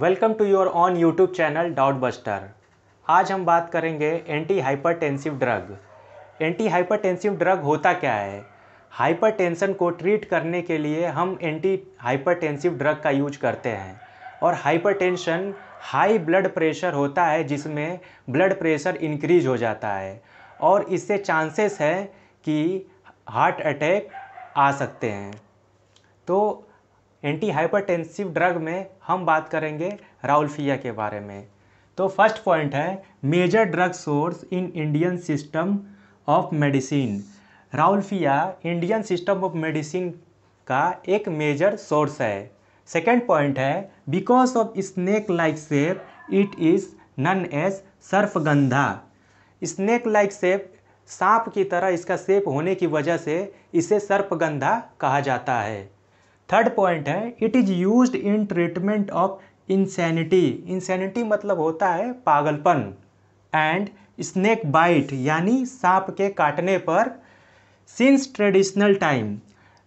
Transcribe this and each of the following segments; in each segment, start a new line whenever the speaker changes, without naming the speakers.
Welcome to your on YouTube channel doubt buster आज हम बात करेंगे anti hypertensive drug anti hypertensive drug होता क्या है हाइपरटेंशन को ट्रीट करने के लिए हम एंटी हाइपरटेंसिव ड्रग का यूज करते हैं और हाइपरटेंशन हाई ब्लड प्रेशर होता है जिसमें ब्लड प्रेशर इंक्रीज हो जाता है और इससे चांसेस है कि हार्ट अटैक आ सकते हैं तो एंटी हाइपरटेंसिव ड्रग में हम बात करेंगे राउलफिया के बारे में तो फर्स्ट पॉइंट है major drug source in Indian system of medicine Rauwolfia Indian system of medicine का एक मेजर सोर्स है सेकेंड पॉइंट है because of snake like shape it is known as sarpagandha snake like shape सांप की तरह इसका सेप होने की वजह से इसे सर्पगंधा कहा जाता है थर्ड पॉइंट है it is use in treatment of insanity insanity मतलब होता है पागलपन एंड स्नेक बाइट यानी सांप के काटने पर since traditional time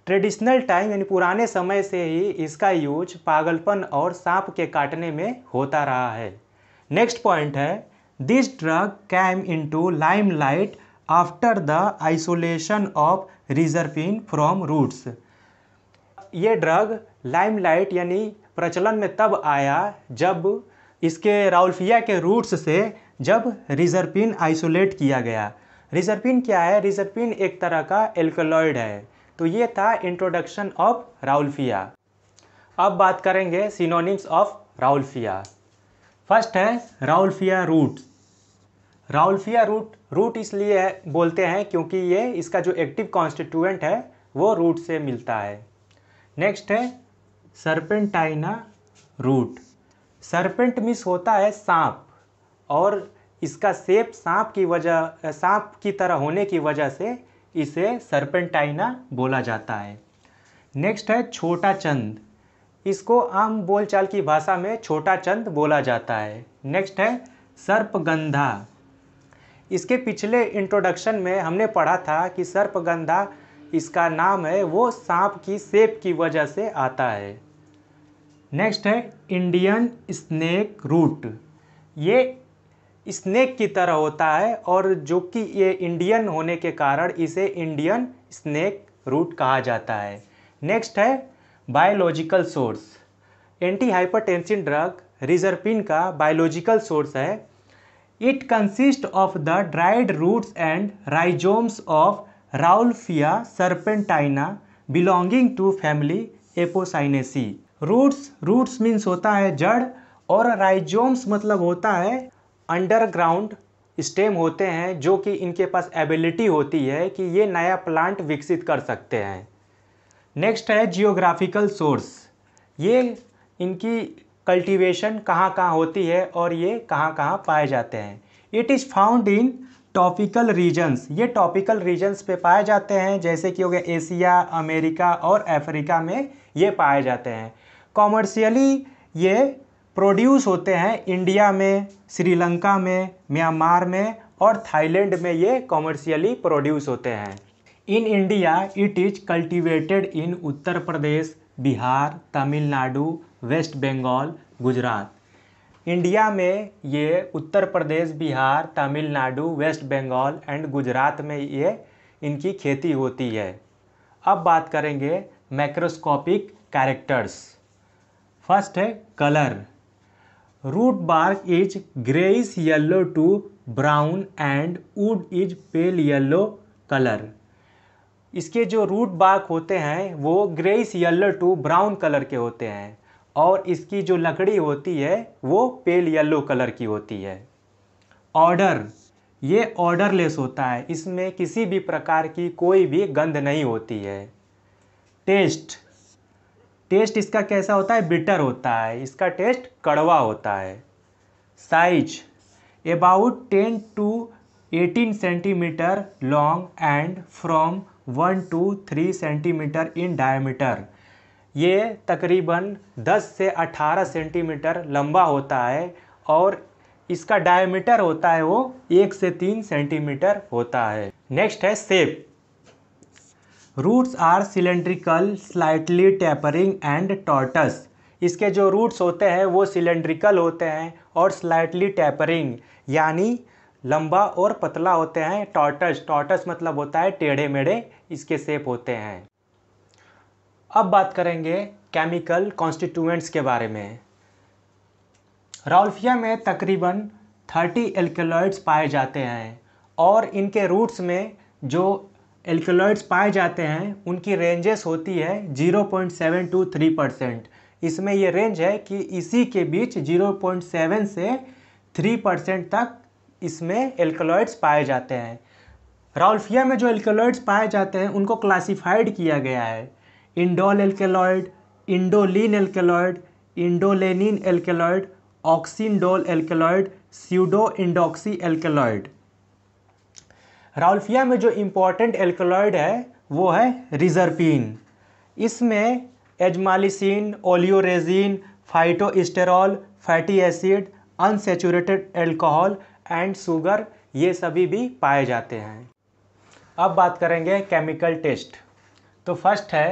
traditional time यानी पुराने समय से ही इसका यूज पागलपन और सांप के काटने में होता रहा है नेक्स्ट पॉइंट है this drug came into limelight after the isolation of reserpine from roots ये ड्रग लाइमलाइट यानी प्रचलन में तब आया जब इसके राउल्फिया के रूट्स से जब रिजर्पिन आइसोलेट किया गया रिजर्पिन क्या है रिजर्पिन एक तरह का एल्कोलॉइड है तो ये था इंट्रोडक्शन ऑफ राउल्फिया अब बात करेंगे सिनोनिम्स ऑफ राउल्फिया फर्स्ट है Rauwolfia root Rauwolfia root root इसलिए बोलते हैं क्योंकि ये इसका जो एक्टिव कॉन्स्टिट्यूएंट है वो रूट से मिलता है नेक्स्ट है सरपेंटाइना रूट सरपेंट मिस होता है सांप और इसका सेप सांप की वजह सांप की तरह होने की वजह से इसे सरपेंटाइना बोला जाता है नेक्स्ट है छोटा चंद इसको आम बोलचाल की भाषा में छोटा चंद बोला जाता है नेक्स्ट है सर्पगंधा इसके पिछले इंट्रोडक्शन में हमने पढ़ा था कि सर्पगंधा इसका नाम है वो सांप की सेप की वजह से आता है नेक्स्ट है इंडियन स्नेक रूट ये स्नेक की तरह होता है और जो कि ये इंडियन होने के कारण इसे इंडियन स्नेक रूट कहा जाता है नेक्स्ट है biological source anti hypertensive drug reserpine का बायोलॉजिकल सोर्स है it consist of the dried roots and rhizomes of Rauwolfia serpentina belonging to family Apocynaceae roots roots means होता है जड़ और राइजोम्स मतलब होता है अंडरग्राउंड स्टेम होते हैं जो कि इनके पास एबिलिटी होती है कि ये नया प्लांट विकसित कर सकते हैं नेक्स्ट है जियोग्राफिकल सोर्स ये इनकी कल्टीवेशन कहाँ कहाँ होती है और ये कहाँ कहाँ पाए जाते हैं it is found in topical regions ये टॉपिकल रीजन्स पे पाए जाते हैं जैसे कि हो गया एशिया अमेरिका और अफ्रीका में ये पाए जाते हैं कॉमर्शियली ये प्रोड्यूस होते हैं इंडिया में श्रीलंका में म्यांमार में और थाईलैंड में ये कॉमर्शियली प्रोड्यूस होते हैं in India it is cultivated in Uttar Pradesh Bihar Tamil Nadu West Bengal Gujarat India में ये उत्तर प्रदेश बिहार तमिलनाडु वेस्ट बंगाल एंड गुजरात में ये इनकी खेती होती है अब बात करेंगे मैक्रोस्कोपिक कैरेक्टर्स फर्स्ट है colour root bark is grace yellow to brown and wood is pale yellow colour इसके जो रूट बार्क होते हैं वो grace yellow to brown colour के होते हैं और इसकी जो लकड़ी होती है वो पेल येल्लो कलर की होती है ऑर्डर ये ऑर्डरलेस होता है इसमें किसी भी प्रकार की कोई भी गंध नहीं होती है टेस्ट टेस्ट इसका कैसा होता है बिटर होता है इसका टेस्ट कड़वा होता है size about ten to eighteen centimetre long and from one to three centimetre in diameter ये तकरीबन दस से अठारह सेंटीमीटर लंबा होता है और इसका डायमीटर होता है वो एक से तीन सेंटीमीटर होता है नेक्स्ट है shape roots are cylindrical slightly tapering and tortuous इसके जो रूट्स होते हैं वो सिलेंड्रिकल होते हैं और स्लाइटली टेपरिंग यानी लंबा और पतला होते हैं टॉर्टस टॉर्टस मतलब होता है टेढ़े मेढ़े इसके सेप होते हैं अब बात करेंगे केमिकल कॉन्स्टिट्यूएंट्स के बारे में राउल्फिया में तकरीबन 30 एल्केलॉइड्स पाए जाते हैं और इनके रूट्स में जो एल्कलॉइड्स पाए जाते हैं उनकी रेंजेस होती है 0.7 टू परसेंट इसमें यह रेंज है कि इसी के बीच 0.7 से 3 परसेंट तक इसमें एल्कलॉइड्स पाए जाते हैं राउल्फिया में जो एल्कलॉइड्स पाए जाते हैं उनको क्लासिफाइड किया गया है indole alkaloid indoline alkaloid indolenine alkaloid oxindole alkaloid pseudo indoxyl alkaloid Rauwolfia में जो इम्पोर्टेंट एल्कोलॉइड है वो है रिजर्पिन इसमें ajmalicine oleoresin phytosterol fatty acid unsaturated alcohol and sugar ये सभी भी पाए जाते हैं अब बात करेंगे केमिकल टेस्ट तो फर्स्ट है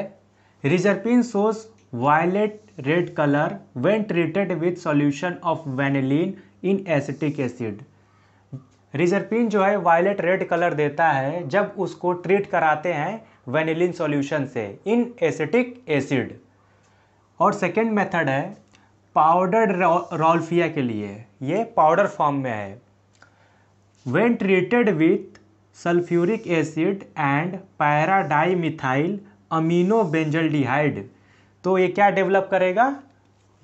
reserpine shows violet red colour when treated with solution of vanillin in acetic acid acid. Reserpine जो है वायलेट रेड कलर देता है जब उसको ट्रीट कराते हैं वेनिलिन सॉल्यूशन से इन एसिटिक एसिड और सेकेंड मेथड है पाउडर्ड रोल्फिया के लिए ये पाउडर फॉर्म में है when treated with sulphuric acid and para dimethyl amino benzal तो ये क्या डेवलप करेगा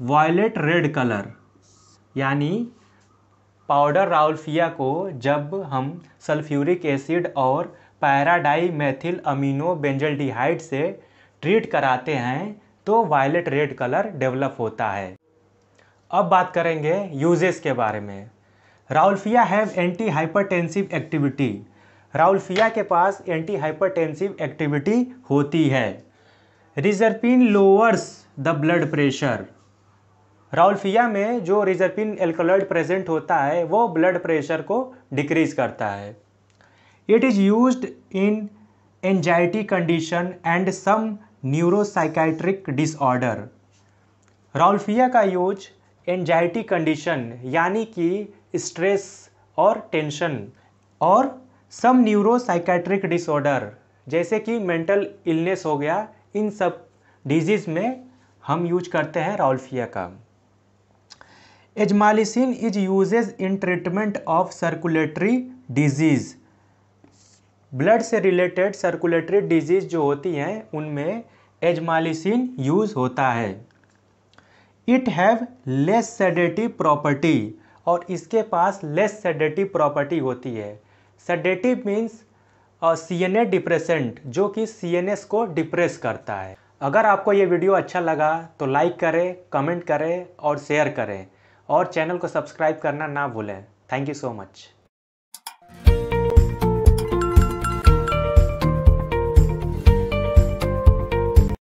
वायलेट रेड कलर यानी पाउडर राउल्फिया को जब हम सल्फ्यूरिक एसिड और पैराडाई मैथिल अमीनो बेंजलडीहाइड से ट्रीट कराते हैं तो वायलेट रेड कलर डेवलप होता है अब बात करेंगे यूजेस के बारे में Rauwolfia have anti hypertensive activity Rauwolfia के पास एंटी हाइपरटेंसिव एक्टिविटी होती है reserpine lowers the blood pressure Rauwolfia में जो रिजर्पिन एल्कोलॉइड प्रेजेंट होता है वो ब्लड प्रेशर को डिक्रीज करता है it is use in anxiety condition and some neuropsychiatric disorder Rauwolfia का यूज एंजाइटी कंडीशन यानी कि स्ट्रेस और टेंशन और सम न्यूरोसाइकाइट्रिक डिसऑर्डर जैसे कि मेंटल इलनेस हो गया इन सब डिजीज़ में हम यूज करते हैं राउलफिया का ajmalicine is uses in treatment of circulatory disease blood से रिलेटेड सर्कुलेटरी डिजीज़ जो होती हैं उनमें एजमालिसिन यूज़ होता है it have less sedative property और इसके पास लेस सेडेटिव प्रॉपर्टी होती है sedative means C N A depressant जो कि सी एन एस को डिप्रेस करता है अगर आपको ये वीडियो अच्छा लगा तो लाइक करें कमेंट करें और शेयर करें और चैनल को सब्सक्राइब करना ना भूलें थैंक यू सो मच